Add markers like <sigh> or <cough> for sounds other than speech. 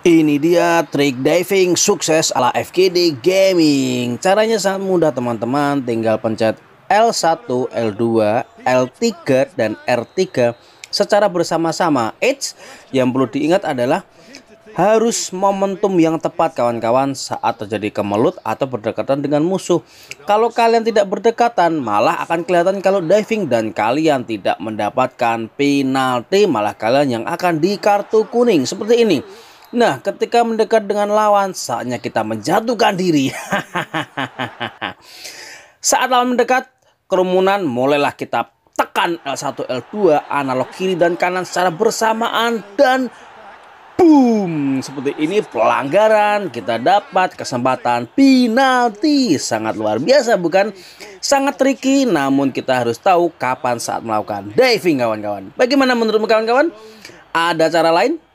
Ini dia trik diving sukses ala FKD Gaming. Caranya sangat mudah teman-teman, tinggal pencet L1, L2, L3 dan R3 secara bersama-sama. Eits, yang perlu diingat adalah harus momentum yang tepat kawan-kawan saat terjadi kemelut atau berdekatan dengan musuh. Kalau kalian tidak berdekatan, malah akan kelihatan kalau diving dan kalian tidak mendapatkan penalti, malah kalian yang akan di kartu kuning seperti ini. Nah, ketika mendekat dengan lawan, saatnya kita menjatuhkan diri. <laughs> Saat lawan mendekat, kerumunan mulailah kita tekan L1, L2, analog kiri dan kanan secara bersamaan dan boom. Seperti ini pelanggaran, kita dapat kesempatan penalti. Sangat luar biasa bukan? Sangat tricky, namun kita harus tahu kapan saat melakukan diving kawan-kawan. Bagaimana menurutmu kawan-kawan? Ada cara lain?